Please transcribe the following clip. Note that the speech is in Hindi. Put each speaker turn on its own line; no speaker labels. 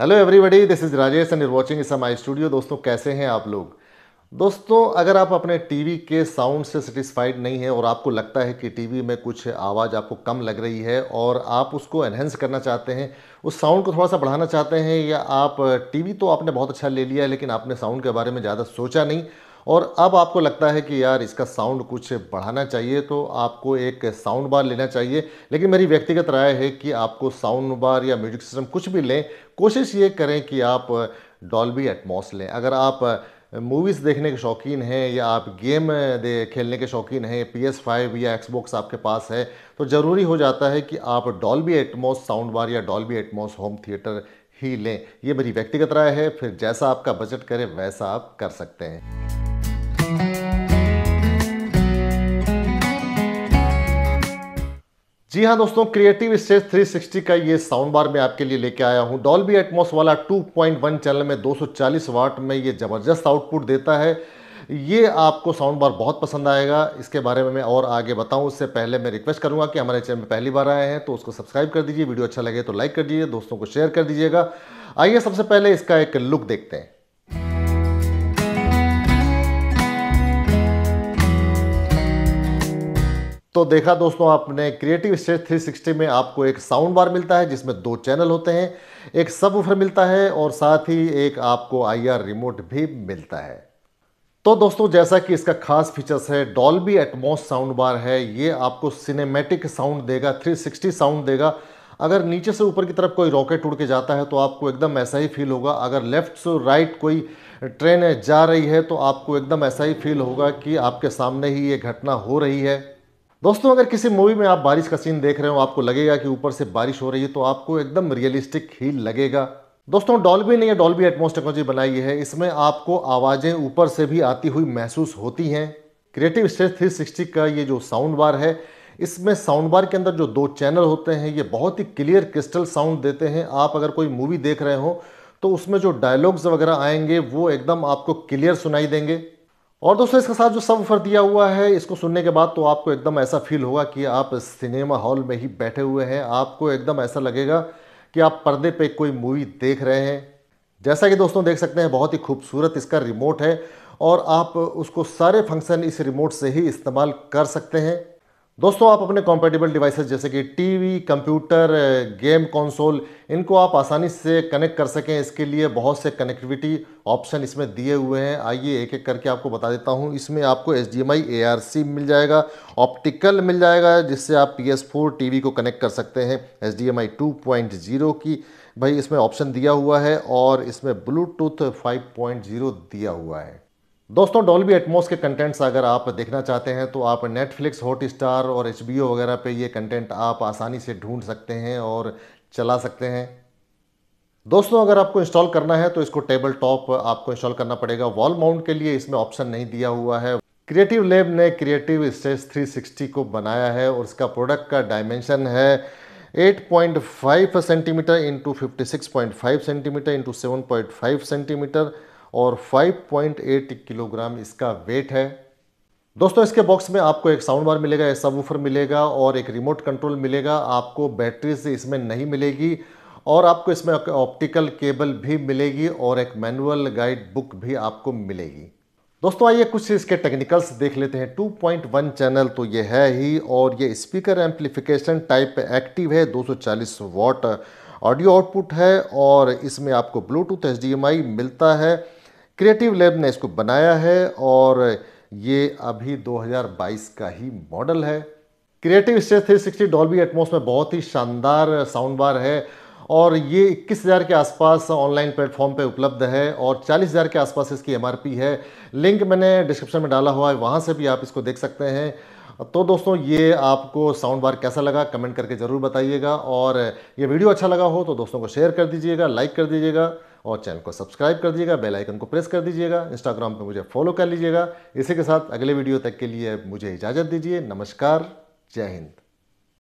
hello everybody this is Rajesh and watching watching is my studio दोस्तों कैसे हैं आप लोग दोस्तों अगर आप अपने टीवी के साउंड से सेटिस्फाइड नहीं है और आपको लगता है कि टीवी में कुछ आवाज़ आपको कम लग रही है और आप उसको एनहेंस करना चाहते हैं उस साउंड को थोड़ा सा बढ़ाना चाहते हैं या आप टीवी तो आपने बहुत अच्छा ले लिया है लेकिन आपने साउंड के बारे में ज़्यादा सोचा नहीं और अब आपको लगता है कि यार इसका साउंड कुछ बढ़ाना चाहिए तो आपको एक साउंड बार लेना चाहिए लेकिन मेरी व्यक्तिगत राय है कि आपको साउंड बार या म्यूजिक सिस्टम कुछ भी लें कोशिश ये करें कि आप डॉल्बी एटमॉस लें अगर आप मूवीज़ देखने के शौकीन हैं या आप गेम दे खेलने के शौकीन हैं पी एस फाइव या एक्सबॉक्स आपके पास है तो ज़रूरी हो जाता है कि आप डॉल्बी एटमॉस साउंड बार या डॉल्बी एटमॉस होम थिएटर ही लें ये मेरी व्यक्तिगत राय है फिर जैसा आपका बजट करे वैसा आप कर सकते हैं जी हाँ दोस्तों क्रिएटिव स्टेज 360 का ये साउंड बार मैं आपके लिए लेके आया हूँ डॉल्बी एटमोस वाला 2.1 चैनल में 240 वाट में ये ज़बरदस्त आउटपुट देता है ये आपको साउंड बार बहुत पसंद आएगा इसके बारे में मैं और आगे बताऊं उससे पहले मैं रिक्वेस्ट करूंगा कि हमारे चैनल में पहली बार आए हैं तो उसको सब्सक्राइब कर दीजिए वीडियो अच्छा लगे तो लाइक कर दीजिए दोस्तों को शेयर कर दीजिएगा आइए सबसे पहले इसका एक लुक देखते हैं तो देखा दोस्तों आपने क्रिएटिव स्टेज 360 में आपको एक साउंड बार मिलता है जिसमें दो चैनल होते हैं एक सब मिलता है और साथ ही एक आपको आईआर रिमोट भी मिलता है तो दोस्तों जैसा कि इसका खास फीचर्स है डॉल्बी एटमोस साउंड बार है ये आपको सिनेमेटिक साउंड देगा 360 साउंड देगा अगर नीचे से ऊपर की तरफ कोई रॉकेट उड़ के जाता है तो आपको एकदम ऐसा ही फील होगा अगर लेफ्ट से राइट कोई ट्रेन जा रही है तो आपको एकदम ऐसा ही फील होगा कि आपके सामने ही ये घटना हो रही है दोस्तों अगर किसी मूवी में आप बारिश का सीन देख रहे हो आपको लगेगा कि ऊपर से बारिश हो रही है तो आपको एकदम रियलिस्टिक ही लगेगा दोस्तों डॉल्बी ने यह डॉल्बी एटमोस टेक्नोलॉजी बनाई है इसमें आपको आवाज़ें ऊपर से भी आती हुई महसूस होती हैं क्रिएटिव स्टेज सिक्सटी का ये जो साउंड बार है इसमें साउंड बार के अंदर जो दो चैनल होते हैं ये बहुत ही क्लियर क्रिस्टल साउंड देते हैं आप अगर कोई मूवी देख रहे हो तो उसमें जो डायलॉग्स वगैरह आएंगे वो एकदम आपको क्लियर सुनाई देंगे और दोस्तों इसके साथ जो सबफर दिया हुआ है इसको सुनने के बाद तो आपको एकदम ऐसा फील होगा कि आप सिनेमा हॉल में ही बैठे हुए हैं आपको एकदम ऐसा लगेगा कि आप पर्दे पे कोई मूवी देख रहे हैं जैसा कि दोस्तों देख सकते हैं बहुत ही खूबसूरत इसका रिमोट है और आप उसको सारे फंक्शन इस रिमोट से ही इस्तेमाल कर सकते हैं दोस्तों आप अपने कॉम्पेटेबल डिवाइसेस जैसे कि टीवी कंप्यूटर गेम कंसोल इनको आप आसानी से कनेक्ट कर सकें इसके लिए बहुत से कनेक्टिविटी ऑप्शन इसमें दिए हुए हैं आइए एक एक करके आपको बता देता हूँ इसमें आपको एच डी मिल जाएगा ऑप्टिकल मिल जाएगा जिससे आप पी एस को कनेक्ट कर सकते हैं एच डी की भाई इसमें ऑप्शन दिया हुआ है और इसमें ब्लूटूथ 5.0 दिया हुआ है दोस्तों डॉल्बी एटमोस के कंटेंट्स अगर आप देखना चाहते हैं तो आप नेटफ्लिक्स हॉट स्टार और एच वगैरह पे ये कंटेंट आप आसानी से ढूंढ सकते हैं और चला सकते हैं दोस्तों अगर आपको इंस्टॉल करना है तो इसको टेबल टॉप आपको इंस्टॉल करना पड़ेगा वॉल माउंट के लिए इसमें ऑप्शन नहीं दिया हुआ है क्रिएटिव लेब ने क्रिएटिव स्टेज 360 को बनाया है और इसका प्रोडक्ट का डायमेंशन है 8.5 centimetre into fifty centimetre into seven centimetre और 5.8 किलोग्राम इसका वेट है दोस्तों इसके बॉक्स में आपको एक साउंड बार मिलेगा एक सब मिलेगा और एक रिमोट कंट्रोल मिलेगा आपको बैटरी से इसमें नहीं मिलेगी और आपको इसमें ऑप्टिकल केबल भी मिलेगी और एक मैनुअल गाइड बुक भी आपको मिलेगी दोस्तों आइए कुछ इसके टेक्निकल्स देख लेते हैं 2.1 चैनल तो ये है ही और ये स्पीकर एम्पलीफिकेशन टाइप एक्टिव है 240 वॉट ऑडियो आउटपुट है और इसमें आपको ब्लूटूथ एच मिलता है क्रिएटिव लैब ने इसको बनाया है और ये अभी 2022 का ही मॉडल है क्रिएटिव स्टेज 360 डॉल्बी एटमोस में बहुत ही शानदार साउंड बार है और ये इक्कीस हज़ार के आसपास ऑनलाइन प्लेटफॉर्म पे उपलब्ध है और चालीस हज़ार के आसपास इसकी एमआरपी है लिंक मैंने डिस्क्रिप्शन में डाला हुआ है वहाँ से भी आप इसको देख सकते हैं तो दोस्तों ये आपको साउंड बार कैसा लगा कमेंट करके ज़रूर बताइएगा और ये वीडियो अच्छा लगा हो तो दोस्तों को शेयर कर दीजिएगा लाइक कर दीजिएगा और चैनल को सब्सक्राइब कर दीजिएगा बेल आइकन को प्रेस कर दीजिएगा इंस्टाग्राम पर मुझे फॉलो कर लीजिएगा इसी के साथ अगले वीडियो तक के लिए मुझे इजाज़त दीजिए नमस्कार जय हिंद